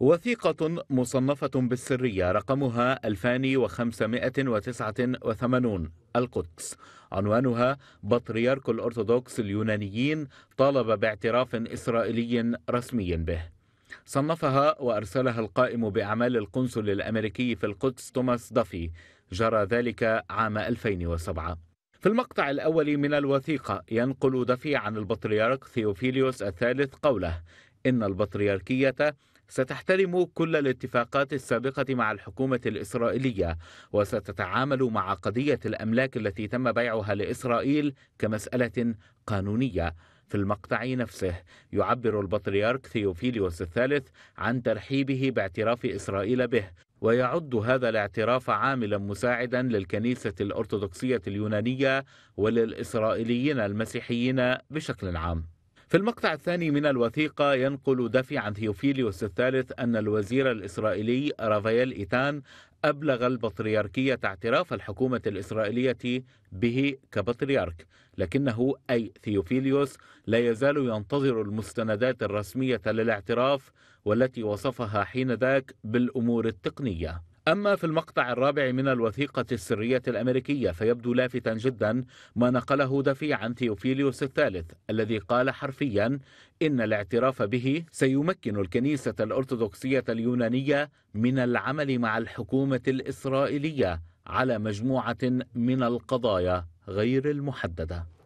وثيقة مصنفة بالسرية رقمها 2589 القدس عنوانها بطريرك الأرثوذكس اليونانيين طالب باعتراف إسرائيلي رسمي به صنفها وأرسلها القائم بأعمال القنصل الأمريكي في القدس توماس دافي جرى ذلك عام 2007 في المقطع الأول من الوثيقة ينقل دفي عن البطريرك ثيوفيليوس الثالث قوله إن البطريركية ستحترم كل الاتفاقات السابقة مع الحكومة الإسرائيلية وستتعامل مع قضية الأملاك التي تم بيعها لإسرائيل كمسألة قانونية في المقطع نفسه يعبر البطريرك ثيوفيليوس الثالث عن ترحيبه باعتراف إسرائيل به ويعد هذا الاعتراف عاملا مساعدا للكنيسة الأرثوذكسية اليونانية وللإسرائيليين المسيحيين بشكل عام في المقطع الثاني من الوثيقة ينقل دفع عن ثيوفيليوس الثالث أن الوزير الإسرائيلي رافائيل إيتان أبلغ البطريركية اعتراف الحكومة الإسرائيلية به كبطريرك لكنه أي ثيوفيليوس لا يزال ينتظر المستندات الرسمية للاعتراف والتي وصفها حينذاك بالأمور التقنية أما في المقطع الرابع من الوثيقة السرية الأمريكية فيبدو لافتا جدا ما نقله دفي عن تيوفيليوس الثالث الذي قال حرفيا إن الاعتراف به سيمكن الكنيسة الأرثوذكسية اليونانية من العمل مع الحكومة الإسرائيلية على مجموعة من القضايا غير المحددة